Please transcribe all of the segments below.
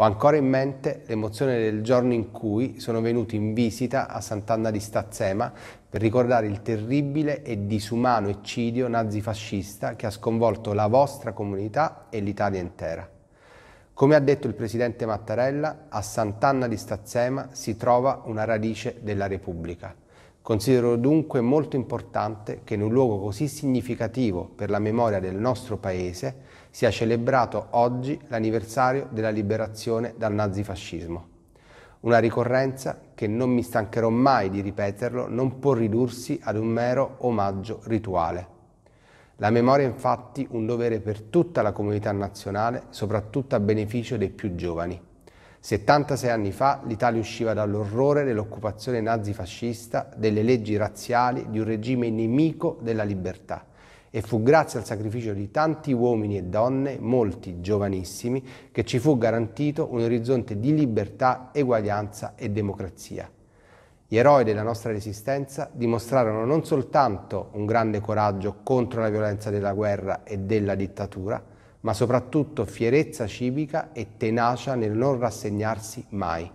Ho ancora in mente l'emozione del giorno in cui sono venuto in visita a Sant'Anna di Stazzema per ricordare il terribile e disumano eccidio nazifascista che ha sconvolto la vostra comunità e l'Italia intera. Come ha detto il presidente Mattarella, a Sant'Anna di Stazzema si trova una radice della Repubblica. Considero dunque molto importante che in un luogo così significativo per la memoria del nostro Paese sia celebrato oggi l'anniversario della liberazione dal nazifascismo. Una ricorrenza che non mi stancherò mai di ripeterlo non può ridursi ad un mero omaggio rituale. La memoria è infatti un dovere per tutta la comunità nazionale, soprattutto a beneficio dei più giovani. 76 anni fa l'Italia usciva dall'orrore dell'occupazione nazifascista, delle leggi razziali, di un regime nemico della libertà. E fu grazie al sacrificio di tanti uomini e donne, molti giovanissimi, che ci fu garantito un orizzonte di libertà, eguaglianza e democrazia. Gli eroi della nostra resistenza dimostrarono non soltanto un grande coraggio contro la violenza della guerra e della dittatura, ma soprattutto fierezza civica e tenacia nel non rassegnarsi mai.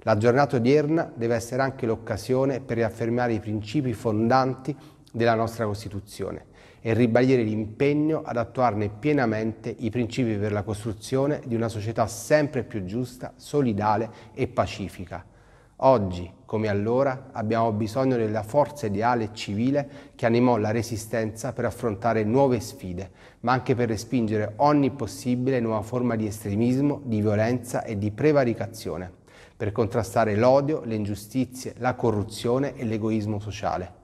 La giornata odierna deve essere anche l'occasione per riaffermare i principi fondanti della nostra Costituzione e ribadire l'impegno ad attuarne pienamente i principi per la costruzione di una società sempre più giusta, solidale e pacifica Oggi, come allora, abbiamo bisogno della forza ideale e civile che animò la resistenza per affrontare nuove sfide, ma anche per respingere ogni possibile nuova forma di estremismo, di violenza e di prevaricazione, per contrastare l'odio, le ingiustizie, la corruzione e l'egoismo sociale.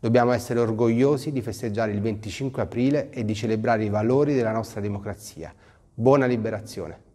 Dobbiamo essere orgogliosi di festeggiare il 25 aprile e di celebrare i valori della nostra democrazia. Buona liberazione!